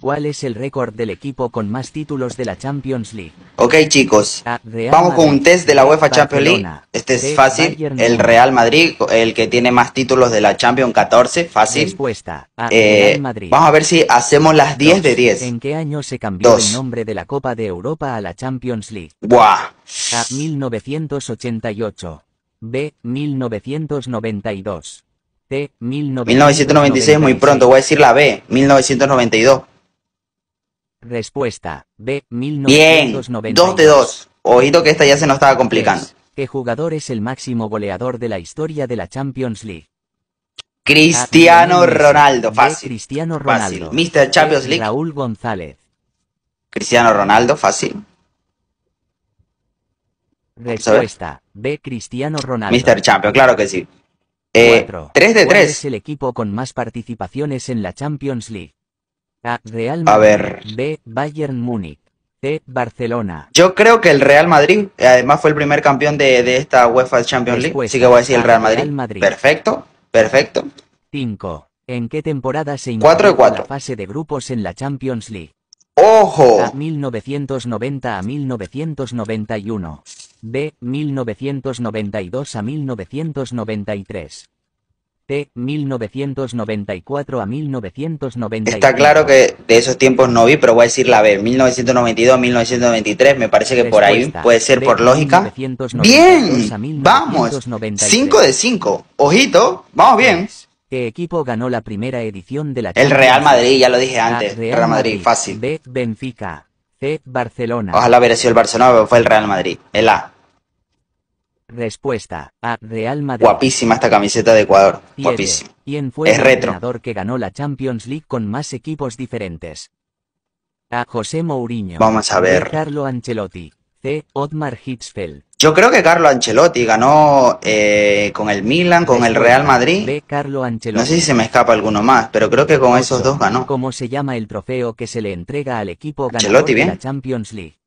¿Cuál es el récord del equipo con más títulos de la Champions League? Ok chicos, vamos con un test de la UEFA Champions League. Este es fácil. El Real Madrid, el que tiene más títulos de la Champions 14, fácil. Eh, Madrid. vamos a ver si hacemos las 10 de 10. ¿En qué año se cambió el nombre de la Copa de Europa a la Champions League? Buah. A 1988. B. 1992. T. 1996. 1996 muy pronto, voy a decir la B. 1992. Respuesta, B, 1992. Bien, 2 de 2. Oído que esta ya se nos estaba complicando. ¿Qué jugador es el máximo goleador de la historia de la Champions League? Cristiano Ronaldo, fácil. Cristiano Ronaldo. Fácil. Mr. Champions League. Raúl González. Cristiano Ronaldo, fácil. Respuesta, B, Cristiano Ronaldo. Mr. Champions, claro que sí. 3 eh, de 3. ¿Cuál es el equipo con más participaciones en la Champions League? A. Real Madrid. A ver. B. Bayern Múnich. C. Barcelona. Yo creo que el Real Madrid, además fue el primer campeón de, esta UEFA Champions League, así que voy a decir el Real Madrid. Perfecto, perfecto. 5. ¿En qué temporada se inició la fase de grupos en la Champions League? ¡Ojo! A 1990 a 1991. B. 1992 a 1993. T. 1994 a 1995. Está claro que de esos tiempos no vi, pero voy a decir la B. 1992 1993, me parece que por ahí puede ser por lógica. Bien, vamos. 5 de 5. Ojito, vamos bien. ¿Qué equipo ganó la primera edición de la El Real Madrid, ya lo dije antes. Real, Madrid, fácil. Benfica. C. Barcelona. Ojalá hubiera sido el Barcelona, pero fue el Real Madrid. El A. Respuesta. A. Real Madrid. Guapísima esta camiseta de Ecuador. Guapísima. ¿Quién fue es el retro. entrenador que ganó la Champions League con más equipos diferentes? A. José Mourinho. Vamos a ver. Carlo Ancelotti. C. Otmar Hitzfeld. Yo creo que Carlo Ancelotti ganó eh, con el Milan, con el Real Madrid. B. Carlo Ancelotti. No sé si se me escapa alguno más, pero creo que con esos dos ganó. ¿Cómo se llama el trofeo que se le entrega al equipo ganador de la Champions League?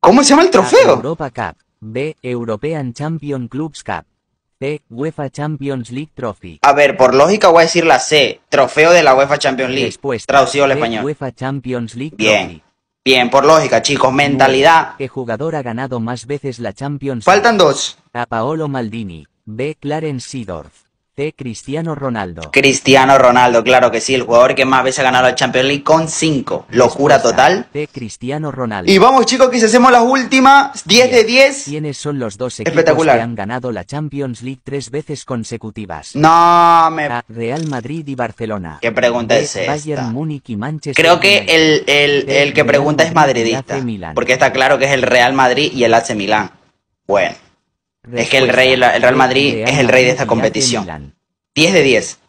¿Cómo se llama el trofeo? Europa Cup. B. European Champion Clubs Cup. C. UEFA Champions League Trophy. A ver, por lógica voy a decir la C. Trofeo de la UEFA Champions League. después traducido al español. UEFA Champions League Bien. Trophy. Bien, por lógica, chicos, mentalidad. ¿Qué jugador ha ganado más veces la Champions League? Faltan dos. A Paolo Maldini, B. Clarence Seedorf, Cristiano Ronaldo. Cristiano Ronaldo, claro que sí, el jugador que más veces ha ganado la Champions League con 5. Locura total. De Cristiano Ronaldo. Y vamos chicos, que si hacemos las últimas, 10 de 10. ¿Quiénes son los dos equipos que han ganado la Champions League tres veces consecutivas? No, me... Real Madrid y Barcelona. Que pregunta es Bayern Múnich y Manchester Creo que el, que pregunta es madridista. Porque está claro que es el Real Madrid y el AC Milán. Bueno es que el, el Real Madrid es el rey de esta competición. 10 de 10.